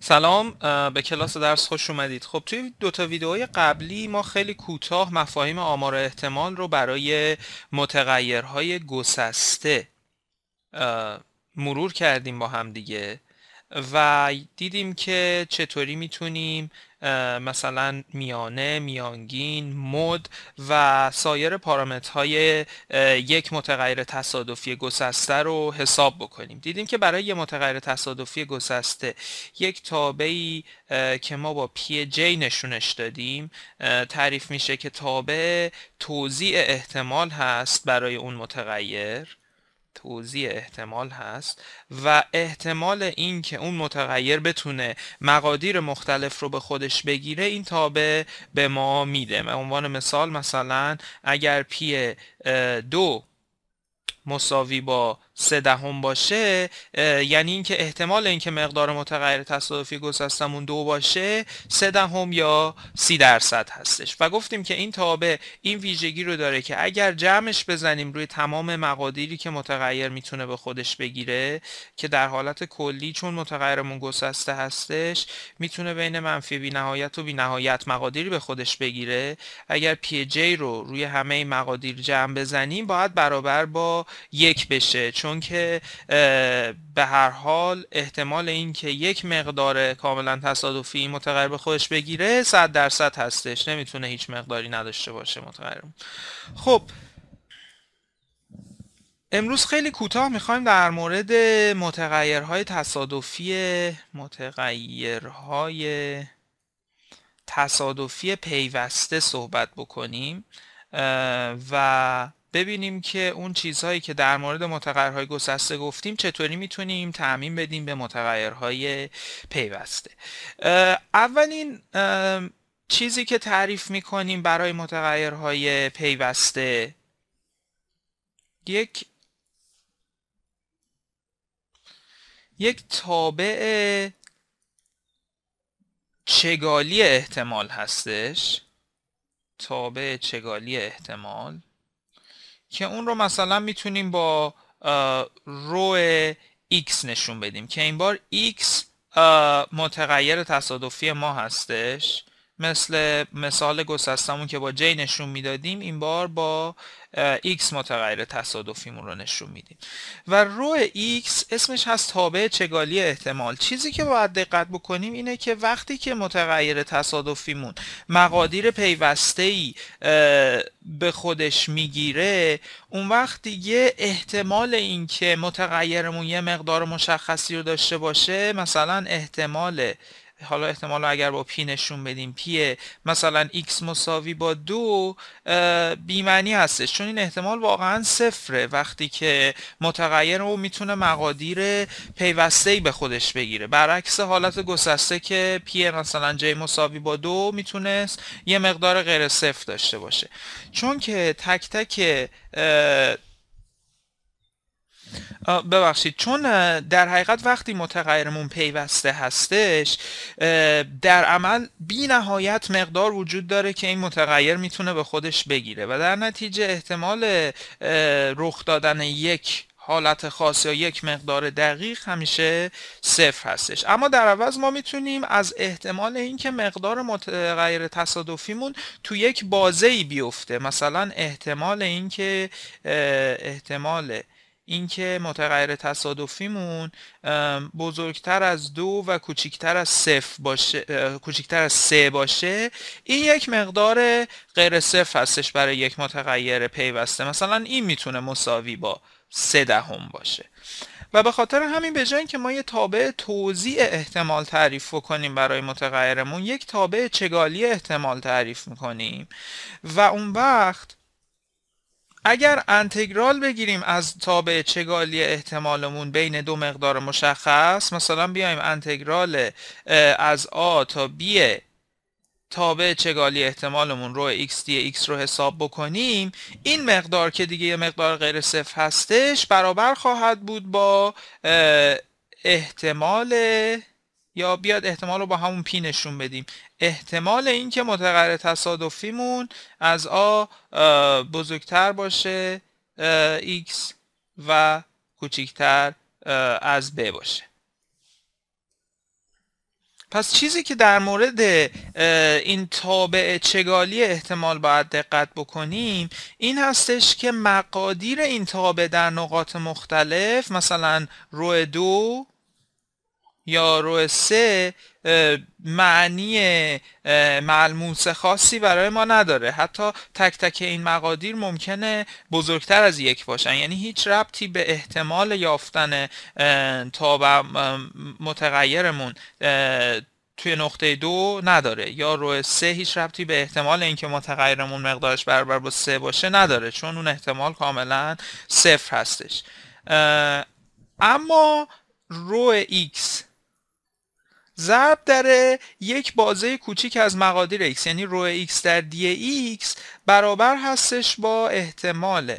سلام به کلاس درس خوش اومدید خب توی دوتا ویدئوی قبلی ما خیلی کوتاه مفاهیم آمار احتمال رو برای متغیرهای گسسته مرور کردیم با هم دیگه و دیدیم که چطوری میتونیم مثلا میانه، میانگین، مد و سایر پارامترهای یک متغیر تصادفی گسسته رو حساب بکنیم. دیدیم که برای یک متغیر تصادفی گسسته یک تابعی که ما با پی جی نشونش دادیم تعریف میشه که تابع توزیع احتمال هست برای اون متغیر توضیح احتمال هست و احتمال این که اون متغیر بتونه مقادیر مختلف رو به خودش بگیره این تابع به ما میده به عنوان مثال مثلا اگر پی دو مساوی با سه دهم باشه یعنی اینکه احتمال اینکه مقدار متغیر تصادفی گسستمون دو باشه سه دهم یا سی درصد هستش و گفتیم که این تابع این ویژگی رو داره که اگر جمعش بزنیم روی تمام مقادیری که متغیر میتونه به خودش بگیره که در حالت کلی چون متغیرمون گسسته هستش میتونه بین منفی بی نهایت و بی نهایت مقادیری به خودش بگیره اگر پی جی رو روی همه مقادیر جمع بزنیم باید برابر با یک بشه چون که به هر حال احتمال اینکه یک مقدار کاملا تصادفی متغیر به خودش بگیره 100 درصد هستش نمیتونه هیچ مقداری نداشته باشه متغیر خب امروز خیلی کوتاه میخوایم در مورد متغیرهای تصادفی متغیرهای تصادفی پیوسته صحبت بکنیم و ببینیم که اون چیزهایی که در مورد متغیرهای گسسته گفتیم چطوری میتونیم تعمین بدیم به متغیرهای پیوسته اولین چیزی که تعریف میکنیم برای متغیرهای پیوسته یک یک تابع چگالی احتمال هستش تابع چگالی احتمال که اون رو مثلا میتونیم با رو x نشون بدیم که این بار x متغیر تصادفی ما هستش مثل مثال گسستمون که با J نشون میدادیم این بار با X متغیر تصادفیمون رو نشون میدیم و رو X اسمش هست تابع چگالی احتمال چیزی که باید دقت بکنیم اینه که وقتی که متغیر تصادفیمون مقادیر پیوسته ای به خودش میگیره اون وقت دیگه احتمال اینکه متغیرمون یه مقدار مشخصی رو داشته باشه مثلا احتمال حالا احتمال اگر با پی نشون بدیم پی مثلا x مساوی با دو بیمعنی هستش چون این احتمال واقعا صفره وقتی که متغیر رو میتونه مقادیر پیوسته ای به خودش بگیره برعکس حالت گسسته که پی مثلا j مساوی با دو میتونست یه مقدار غیر صفر داشته باشه چون که تک تک ببخشید چون در حقیقت وقتی متغیرمون پیوسته هستش در عمل بی نهایت مقدار وجود داره که این متغیر میتونه به خودش بگیره و در نتیجه احتمال رخ دادن یک حالت خاص یا یک مقدار دقیق همیشه صفر هستش اما در عوض ما میتونیم از احتمال اینکه مقدار متغیر تصادفیمون تو یک بازه ای بیفته مثلا احتمال اینکه احتمال اینکه متغیر تصادفیمون بزرگتر از دو و کوچکتر از صفر باشه کوچکتر از سه باشه این یک مقدار غیر صفر هستش برای یک متغیر پیوسته مثلا این میتونه مساوی با سه دهم باشه و به خاطر همین به جای که ما یه تابع توزیع احتمال تعریف کنیم برای متغیرمون یک تابع چگالی احتمال تعریف میکنیم و اون وقت اگر انتگرال بگیریم از تابع چگالی احتمالمون بین دو مقدار مشخص مثلا بیایم انتگرال از آ تا b تابع چگالی احتمالمون رو x دی x رو حساب بکنیم این مقدار که دیگه یه مقدار غیر صفر هستش برابر خواهد بود با احتمال یا بیاد احتمال رو با همون پی نشون بدیم احتمال اینکه متغیر تصادفیمون از آ بزرگتر باشه x و کوچکتر از ب باشه پس چیزی که در مورد این تابع چگالی احتمال باید دقت بکنیم این هستش که مقادیر این تابع در نقاط مختلف مثلا رو دو یا رو سه معنی ملموس خاصی برای ما نداره حتی تک تک این مقادیر ممکنه بزرگتر از یک باشن یعنی هیچ ربطی به احتمال یافتن تا متغیرمون توی نقطه دو نداره یا رو سه هیچ ربطی به احتمال اینکه متغیرمون مقدارش برابر با سه باشه نداره چون اون احتمال کاملا صفر هستش اما رو ایکس ضرب در یک بازه کوچیک از مقادیر x یعنی رو x در دی x برابر هستش با احتمال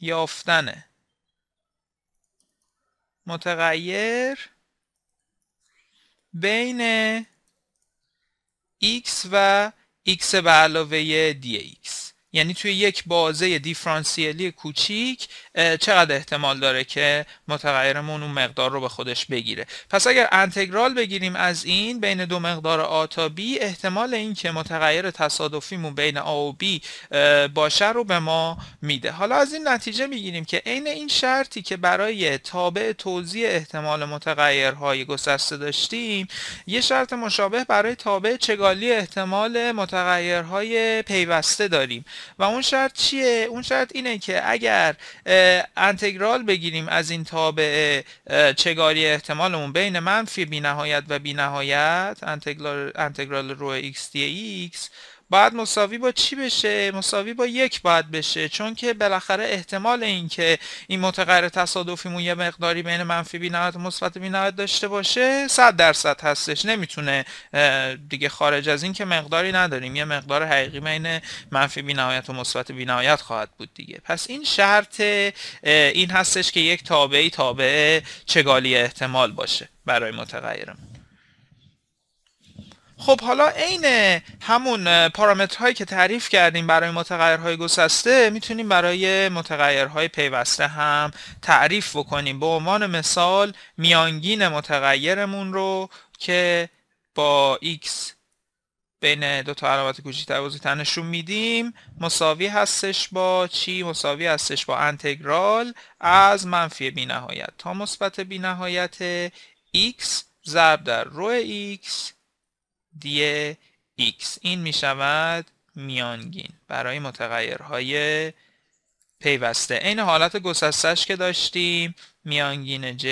یافتن متغیر بین x و x به علاوه دی x یعنی توی یک بازه دیفرانسیلی کوچیک چقدر احتمال داره که متغیرمون اون مقدار رو به خودش بگیره پس اگر انتگرال بگیریم از این بین دو مقدار آ تا B احتمال این که متغیر تصادفیمون بین آ و B باشه رو به ما میده حالا از این نتیجه میگیریم که عین این شرطی که برای تابع توزیع احتمال متغیرهای گسسته داشتیم یه شرط مشابه برای تابع چگالی احتمال متغیرهای پیوسته داریم و اون شرط چیه اون شرط اینه که اگر انتگرال بگیریم از این تابع چگاری احتمالمون بین منفی بی نهایت و بی نهایت انتگرال, انتگرال رو x dx باید مساوی با چی بشه مساوی با یک باید بشه چون که بالاخره احتمال این که این متغیر تصادفیمون یه مقداری بین منفی بی نهایت مثبت بی داشته باشه 100 درصد هستش نمیتونه دیگه خارج از این که مقداری نداریم یه مقدار حقیقی بین منفی بی و مثبت بی خواهد بود دیگه پس این شرط این هستش که یک تابعی تابع چگالی احتمال باشه برای متغیرمون خب حالا عین همون پارامترهایی که تعریف کردیم برای متغیرهای گسسته میتونیم برای متغیرهای پیوسته هم تعریف بکنیم به عنوان مثال میانگین متغیرمون رو که با x بین دو تا علامت کوچیک‌تر و بزرگتر نشون میدیم مساوی هستش با چی مساوی هستش با انتگرال از منفی بینهایت تا مثبت بینهایت x ضرب در رو x دیه x این می شود میانگین برای متغیرهای پیوسته این حالت گسستش که داشتیم میانگین j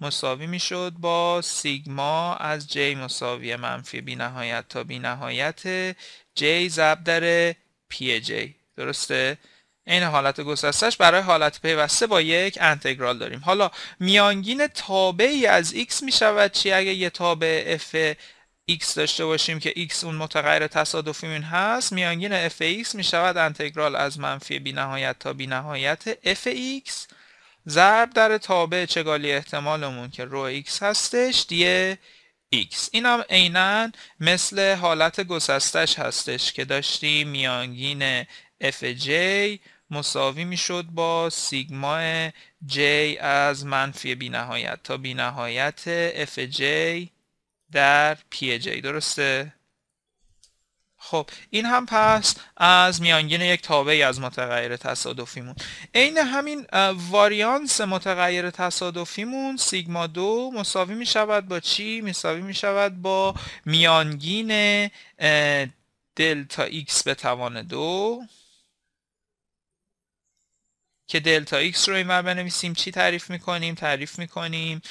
مساوی می شد با سیگما از j مساوی منفی بی نهایت تا بی نهایت j زب در پی j درسته؟ این حالت گسستش برای حالت پیوسته با یک انتگرال داریم حالا میانگین تابعی از x می شود چی اگه یه تابع f x داشته باشیم که x اون متغیر تصادفی هست میانگین f x می شود انتگرال از منفی بی نهایت تا بی نهایت f ضرب در تابع چگالی احتمالمون که رو x هستش دیه x این هم عینا مثل حالت گسستش هستش که داشتیم میانگین fj مساوی میشد با سیگما j از منفی بی نهایت تا بی نهایت fj در پی درسته خب این هم پس از میانگین یک تابعی از متغیر تصادفیمون عین همین واریانس متغیر تصادفیمون سیگما دو مساوی می شود با چی؟ مساوی می شود با میانگین دلتا ایکس به توان دو که دلتا ایکس رو اینور بنویسیم چی تعریف میکنیم؟ تعریف میکنیم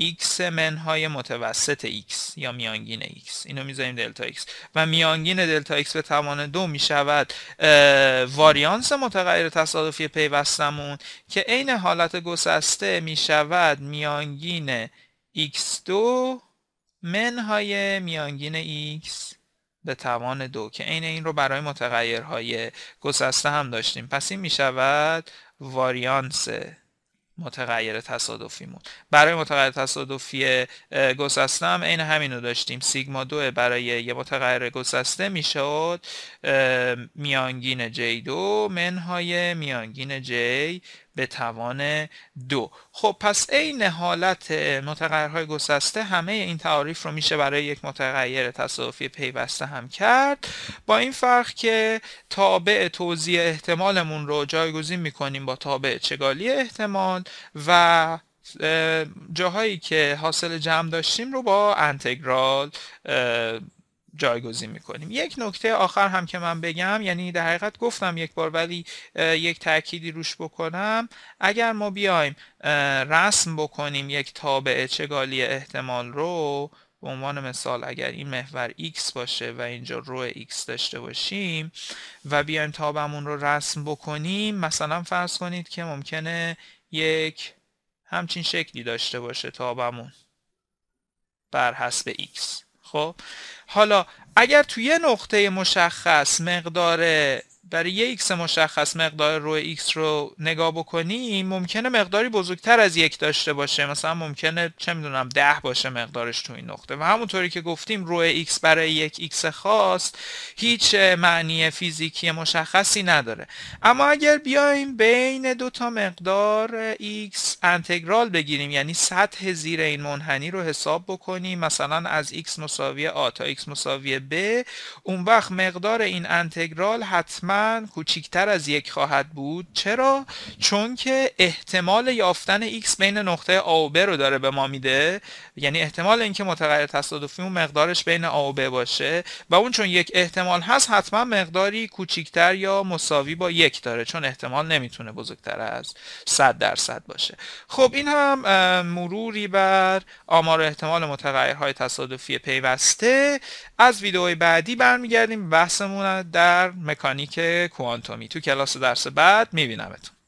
x منهای متوسط x یا میانگین x اینو میذاریم دلتا x و میانگین دلتا x به توان دو میشود واریانس متغیر تصادفی پیوستمون که عین حالت گسسته میشود میانگین x2 منهای میانگین x به توان دو که عین این رو برای متغیرهای گسسته هم داشتیم پس این میشود واریانس متغیر تصادفیمون برای متغیر تصادفی گسسته هم عین رو داشتیم سیگما دو برای یه متغیر گسسته میشد میانگین جی 2 منهای میانگین جی. به توان دو خب پس عین حالت متغیرهای گسسته همه این تعاریف رو میشه برای یک متغیر تصادفی پیوسته هم کرد با این فرق که تابع توزیع احتمالمون رو جایگزین میکنیم با تابع چگالی احتمال و جاهایی که حاصل جمع داشتیم رو با انتگرال جایگزین میکنیم یک نکته آخر هم که من بگم یعنی در حقیقت گفتم یک بار ولی یک تأکیدی روش بکنم اگر ما بیایم رسم بکنیم یک تابع چگالی احتمال رو به عنوان مثال اگر این محور x باشه و اینجا رو x داشته باشیم و بیایم تابمون رو رسم بکنیم مثلا فرض کنید که ممکنه یک همچین شکلی داشته باشه تابمون بر حسب x خب حالا اگر توی یه نقطه مشخص مقدار برای یک x مشخص مقدار روی x رو نگاه بکنیم ممکنه مقداری بزرگتر از یک داشته باشه مثلا ممکنه چه میدونم ده باشه مقدارش تو این نقطه و همونطوری که گفتیم روی x برای یک x خاص هیچ معنی فیزیکی مشخصی نداره اما اگر بیایم بین دو تا مقدار x انتگرال بگیریم یعنی سطح زیر این منحنی رو حساب بکنیم مثلا از x مساوی a تا x مساوی b اون وقت مقدار این انتگرال حتما کوچیکتر از یک خواهد بود چرا چون که احتمال یافتن x بین نقطه A و B رو داره به ما میده یعنی احتمال اینکه متغیر تصادفی اون مقدارش بین A و B باشه و اون چون یک احتمال هست حتما مقداری کوچیکتر یا مساوی با یک داره چون احتمال نمیتونه بزرگتر از 100 درصد باشه خب این هم مروری بر آمار احتمال متغیرهای تصادفی پیوسته از ویدئوی بعدی برمیگردیم بحثمون در مکانیک کوانتومی تو کلاس درس بعد میبینمتون